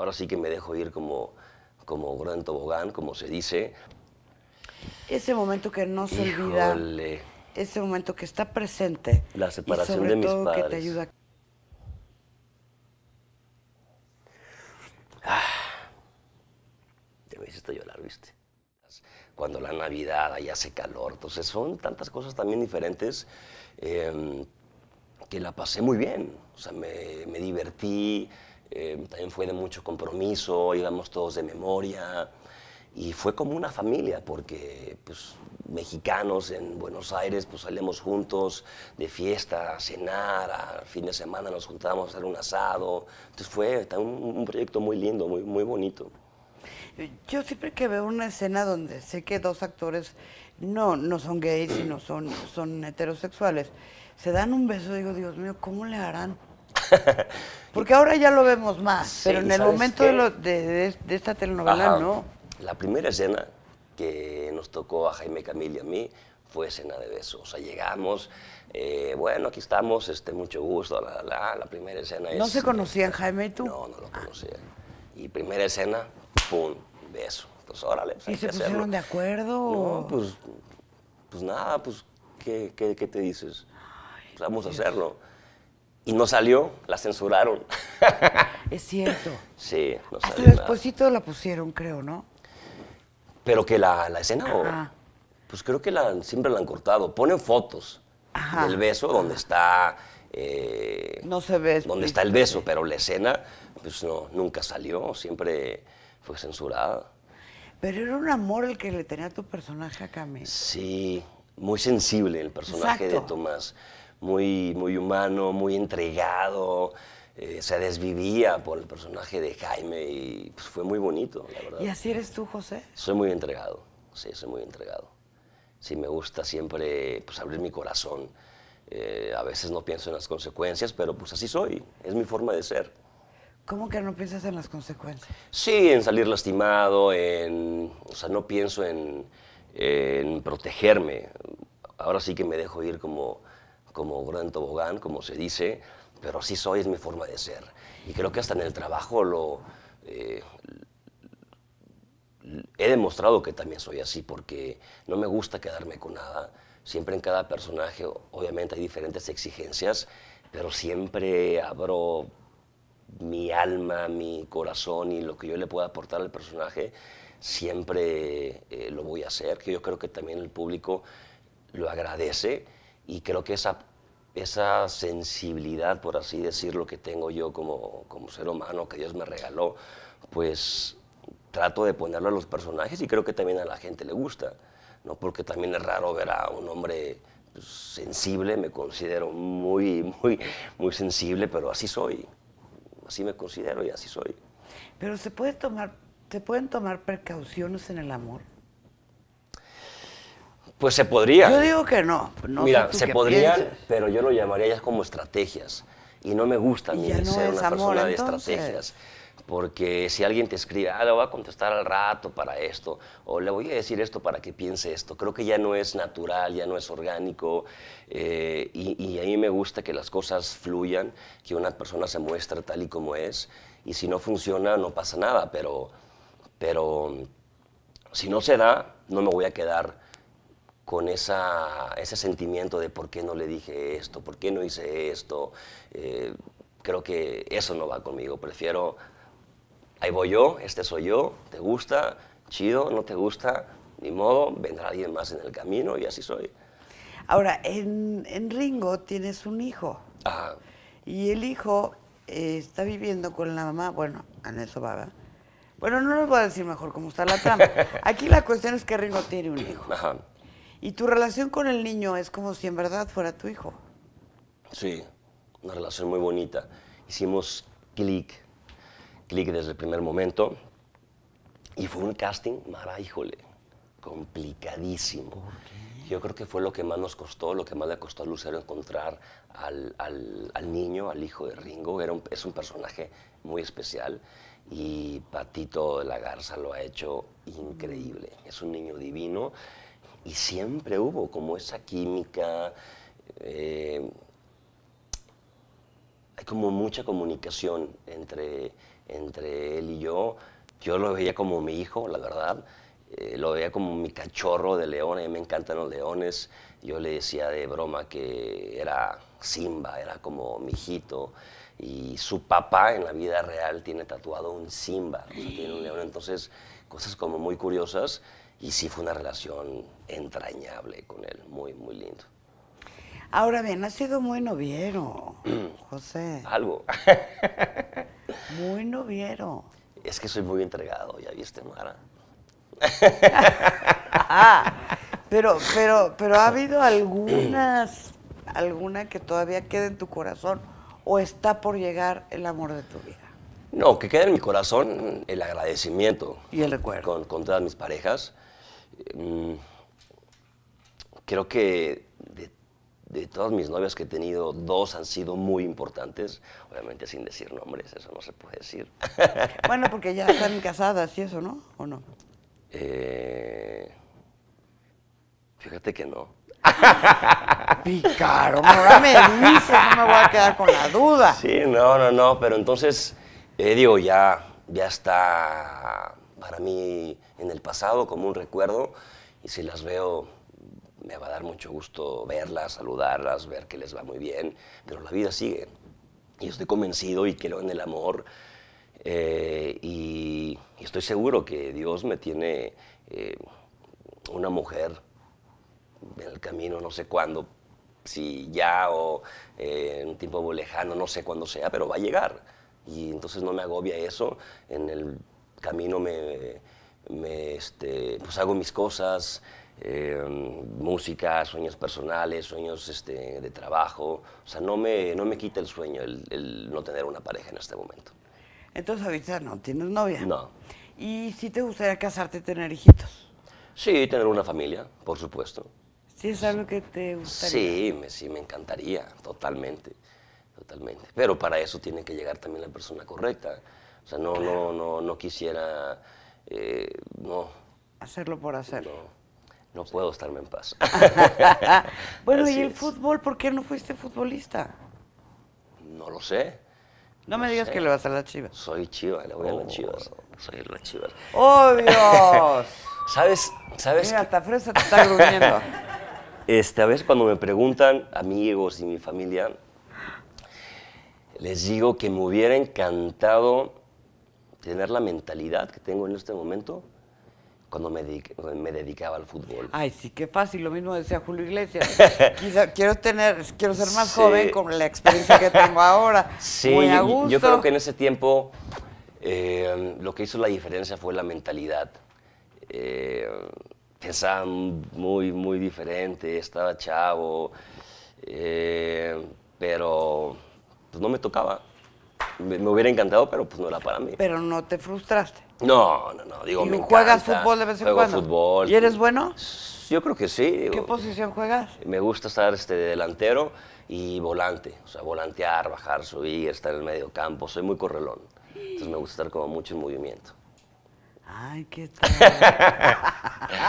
ahora sí que me dejo ir como, como gran tobogán, como se dice. Ese momento que no se olvida. Ese momento que está presente. La separación de mis todo padres. Que te ayuda. Ah, me hiciste llorar, ¿viste? Cuando la Navidad, ahí hace calor. Entonces, son tantas cosas también diferentes em, que la pasé muy bien. O sea, me divertí, eh, también fue de mucho compromiso, íbamos todos de memoria y fue como una familia porque pues, mexicanos en Buenos Aires pues salíamos juntos de fiesta, a cenar, al fin de semana nos juntábamos a hacer un asado. Entonces fue un, proyecto muy lindo, muy, muy bonito. Eh, yo siempre que veo una escena donde sé que dos actores no, no son gays, sino son, son heterosexuales, se dan un beso, digo, Dios mío, ¿cómo le harán? Porque ahora ya lo vemos más, pero en el momento de, esta telenovela no. La primera escena que nos tocó a Jaime Camil y a mí fue escena de besos. O sea, llegamos, eh, bueno, aquí estamos, este, mucho gusto, la, primera escena ¿No se conocían Jaime tú? No, no lo conocían. Y primera escena, pum, beso. Pues órale. Pues, ¿Y se pusieron de acuerdo? No, pues, pues nada, pues, ¿qué, te dices? Pues, vamos a hacerlo. Y no salió, la censuraron. Es cierto. Sí, no salió. Hasta la pusieron, creo, ¿no? Pero que la, escena, pues creo que siempre la han cortado. Ponen fotos del beso donde está. Eh, no se ve. Donde está el beso, pero la escena, pues no, nunca salió, siempre fue censurada. Pero era un amor el que le tenía tu personaje a Camille. Sí, muy sensible el personaje de Tomás muy, muy humano, muy entregado. Eh, se desvivía por el personaje de Jaime y pues, fue muy bonito, la verdad. ¿Y así eres tú, José? Soy muy entregado, sí, soy muy entregado. Sí, me gusta siempre pues, abrir mi corazón. Eh, a veces no pienso en las consecuencias, pero pues así soy, es mi forma de ser. ¿Cómo que no piensas en las consecuencias? Sí, en salir lastimado, en... O sea, no pienso en, en protegerme. Ahora sí que me dejo ir como como gran tobogán, como se dice, pero sí soy, es mi forma de ser. Y creo que hasta en el trabajo lo... Eh, he demostrado que también soy así porque no me gusta quedarme con nada. Siempre en cada personaje, obviamente, hay diferentes exigencias, pero siempre abro mi alma, mi corazón y lo que yo le pueda aportar al personaje, siempre eh, lo voy a hacer, que yo creo que también el público lo agradece y creo que esa, esa sensibilidad, por así decirlo, que tengo yo como, como ser humano, que Dios me regaló, pues trato de ponerlo a los personajes y creo que también a la gente le gusta, ¿no? Porque también es raro ver a un hombre pues, sensible, me considero muy, muy, muy sensible, pero así soy, así me considero y así soy. Pero se puede tomar, se pueden tomar precauciones en el amor. Pues se podría. Yo digo que no. Mira, se podrían, pero yo lo llamaría ya como estrategias. Y no me gusta a mí ser una persona de estrategias. Porque si alguien te escribe, ah, le voy a contestar al rato para esto, o le voy a decir esto para que piense esto, creo que ya no es natural, ya no es orgánico, eh, y, a mí me gusta que las cosas fluyan, que una persona se muestra tal y como es, y si no funciona no pasa nada, pero, pero si no se da, no me voy a quedar con ese sentimiento de por qué no le dije esto, por qué no hice esto. Eh, creo que eso no va conmigo. Prefiero, ahí voy yo, este soy yo, te gusta, chido, no te gusta, ni modo, vendrá alguien más en el camino y así soy. Ahora, en, Ringo tienes un hijo. Ajá. Y el hijo eh, está viviendo con la mamá, bueno, va, Baba. Bueno, no les voy a decir mejor cómo está la trama. Aquí la cuestión es que Ringo tiene un hijo. Ajá. Y tu relación con el niño es como si en verdad fuera tu hijo. Sí, una relación muy bonita. Hicimos clic, clic desde el primer momento. Y fue un casting, Mara, complicadísimo. Yo creo que fue lo que más nos costó, lo que más le costó a Lucero encontrar al, niño, al hijo de Ringo. Era es un personaje muy especial y Patito de la Garza lo ha hecho increíble. Es un niño divino y siempre hubo como esa química, eh, hay como mucha comunicación entre, entre él y yo. Yo lo veía como mi hijo, la verdad. Eh, lo veía como mi cachorro de león, a mí me encantan los leones. Yo le decía de broma que era Simba, era como mi hijito. Y su papá en la vida real tiene tatuado un Simba, león. Entonces, cosas como muy curiosas y sí fue una relación entrañable con él, muy, muy lindo. Ahora bien, ha sido muy noviero, José. Algo. muy noviero. Es que soy muy entregado, ya viste, Mara. pero, pero, pero ha habido algunas, alguna que todavía queda en tu corazón o está por llegar el amor de tu vida. No, que queda en mi corazón el agradecimiento. Y el recuerdo. con todas mis parejas Mm, creo que de, todas mis novias que he tenido, dos han sido muy importantes, obviamente sin decir nombres, eso no se puede decir. Bueno, porque ya están casadas y eso, ¿no? ¿O no? Eh, fíjate que no. Pícaro, ahora me dice, no me voy a quedar con la duda. Sí, no, no, no, pero entonces, eh, digo, ya, ya está para mí en el pasado como un recuerdo y si las veo me va a dar mucho gusto verlas, saludarlas, ver que les va muy bien, pero la vida sigue. Y estoy convencido y creo en el amor eh, y, estoy seguro que Dios me tiene eh, una mujer en el camino, no sé cuándo, si ya o eh, en un tiempo lejano, no sé cuándo sea, pero va a llegar. Y entonces no me agobia eso en el camino me, este, pues hago mis cosas, em, música, sueños personales, sueños este, de trabajo. O sea, no me, no me quita el sueño el, no tener una pareja en este momento. Entonces ahorita no tienes novia. No. ¿Y si te gustaría casarte y tener hijitos? Sí, tener una familia, por supuesto. ¿Sí es algo que te gustaría? Sí, me, sí, me encantaría, totalmente, totalmente. Pero para eso tiene que llegar también la persona correcta. O sea, no, no, no, quisiera, eh, no. Hacerlo por hacerlo. No, no puedo estarme en paz. bueno, ¿y el fútbol? ¿Por qué no fuiste futbolista? No lo sé. No, me digas que le vas a la chiva. Soy chiva, le voy a la oh. chivas. Soy la chivas. ¡Oh, Dios! ¿Sabes? ¿Sabes? Mira, hasta fresa te está gruñendo. Este, a veces cuando me preguntan amigos y mi familia, les digo que me hubiera encantado tener la mentalidad que tengo en este momento cuando me, dedicaba al fútbol. Ay, sí, qué fácil, lo mismo decía Julio Iglesias. quiero, tener, quiero ser más joven con la experiencia que tengo ahora. Sí, Yo, creo que en ese tiempo eh, lo que hizo la diferencia fue la mentalidad. Eh, pensaba muy, muy diferente, estaba chavo, eh, pero pues, no me tocaba me, hubiera encantado, pero pues no era para mí. Pero no te frustraste. No, no, no. Digo, ¿Y me juegas fútbol de vez en juego cuando? fútbol. ¿Y eres bueno? Yo creo que sí. ¿Qué posición juegas? Me gusta estar este, delantero y volante. O sea, volantear, bajar, subir, estar en el medio campo. Soy muy correlón. Entonces me gusta estar como mucho en movimiento. Ay, qué tal.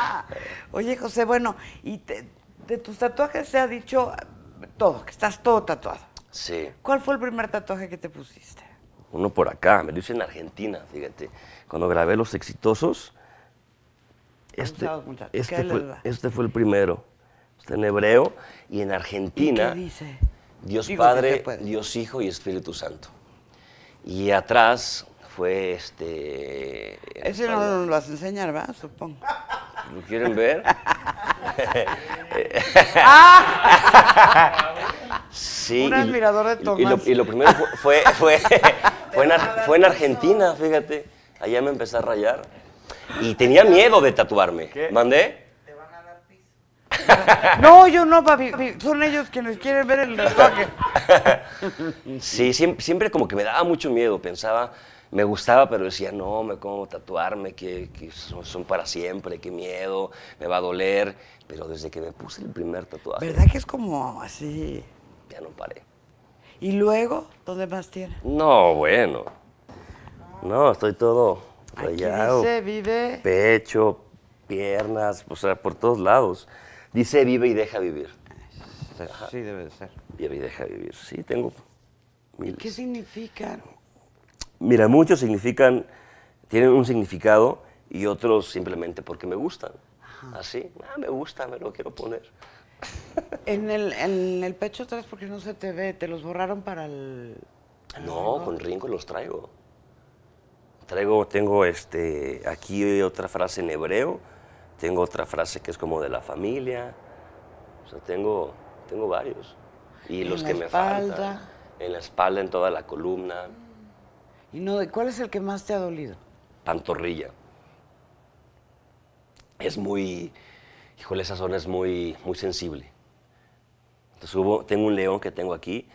Oye, José, bueno, y de tus tatuajes se ha dicho todo, que estás todo tatuado. ¿Cuál fue el primer tatuaje que te pusiste? Uno por acá, me lo hice en Argentina, fíjate. Cuando grabé Los Exitosos, este, este, este, fue, el primero. Está en hebreo y en Argentina. dice? Dios Padre, Dios Hijo y Espíritu Santo. Y atrás fue este. Ese no lo vas a enseñar, ¿verdad? Supongo. ¿Lo quieren ver? Ah. Sí. Un admirador de Tomás. Y lo, primero fue, en, Argentina, fíjate. Allá me empecé a rayar. Y tenía miedo de tatuarme. ¿Mandé? Te van a dar No, yo no, papi. Son ellos quienes quieren ver el retoque. Sí, siempre, como que me daba mucho miedo. Pensaba, me gustaba, pero decía, no, me como tatuarme, que, son, para siempre, qué miedo, me va a doler. Pero desde que me puse el primer tatuaje. ¿Verdad que es como así? ya no paré. ¿Y luego dónde más tiene? No, bueno. No, estoy todo rayado. dice vive. Pecho, piernas, o sea, por todos lados. Dice vive y deja vivir. Sí, debe de ser. Vive y deja vivir. Sí, tengo miles. ¿Qué significan? Mira, muchos significan, tienen un significado y otros simplemente porque me gustan. Así, ah, me gusta, me lo quiero poner. En el, pecho atrás porque no se te ve, te los borraron para el... no, con Ringo los traigo. Traigo, tengo este, aquí otra frase en hebreo, tengo otra frase que es como de la familia, o sea, tengo, tengo varios. Y los que me faltan, en la espalda, en toda la columna. Mm. ¿Y no, cuál es el que más te ha dolido? Pantorrilla. Es muy híjole, esa zona es muy, muy sensible. Entonces tengo un león que tengo aquí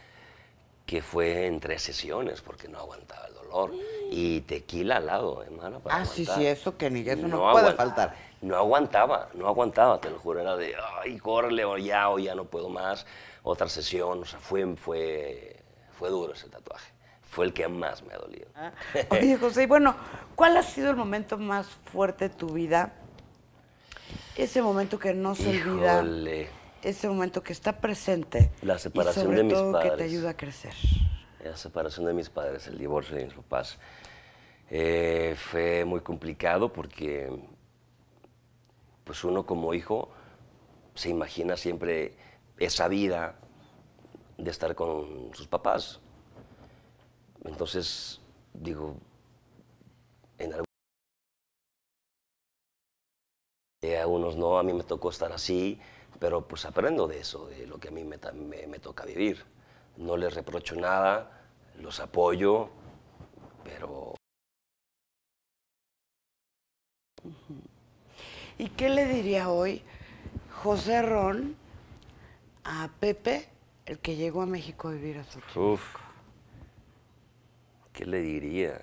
que fue en tres sesiones porque no aguantaba el dolor. Y tequila al lado, hermano. Para ah, sí, sí, eso que ni eso no, puede faltar. No aguantaba, no aguantaba, te lo juro. Era de, ay, corre o ya, o ya no puedo más. Otra sesión, o sea, fue, fue, fue duro ese tatuaje. Fue el que más me ha dolido. Ah. Oye, José, y bueno, ¿cuál ha sido el momento más fuerte de tu vida? ese momento que no se olvida, ese momento que está presente. La separación y sobre todo que te ayuda a crecer. La separación de mis padres, el divorcio de mis papás. Eh, fue muy complicado porque pues uno como hijo se imagina siempre esa vida de estar con sus papás. Entonces, digo, en algún Algunos eh, a unos no, a mí me tocó estar así, pero pues aprendo de eso, de lo que a mí me, toca vivir. No les reprocho nada, los apoyo, pero... ¿Y qué le diría hoy José Ron a Pepe, el que llegó a México a vivir a su Uf, ¿qué le diría?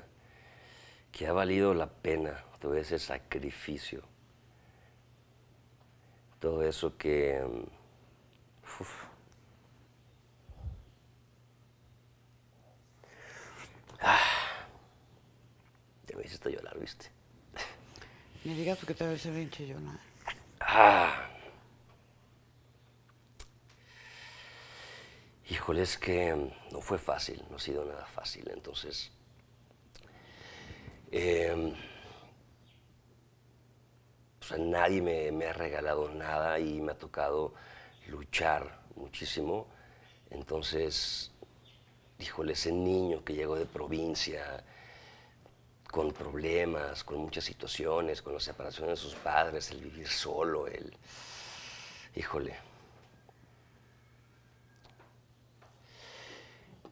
Que ha valido la pena todo ese sacrificio todo eso que... Mm, uf. Ah. Ya me hiciste llorar, ¿viste? Me digas porque te vez bien chillona. ¿eh? Ah. Híjole, es que mm, no fue fácil, no ha sido nada fácil, entonces... Eh, nadie me, ha regalado nada y me ha tocado luchar muchísimo. Entonces, híjole, ese niño que llegó de provincia, con problemas, con muchas situaciones, con la separación de sus padres, el vivir solo, el... Híjole.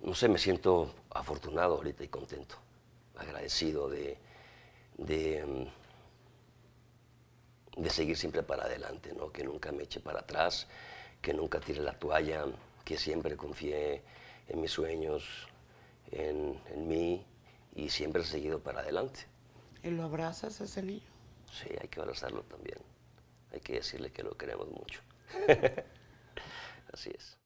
No sé, me siento afortunado ahorita y contento, agradecido de mm, de seguir siempre para adelante, ¿no? que nunca me eche para atrás, que nunca tire la toalla, que siempre confíe en mis sueños, en, en mí y siempre he seguido para adelante. ¿Y lo abrazas a ese niño? Sí, hay que abrazarlo también. Hay que decirle que lo queremos mucho. Así es.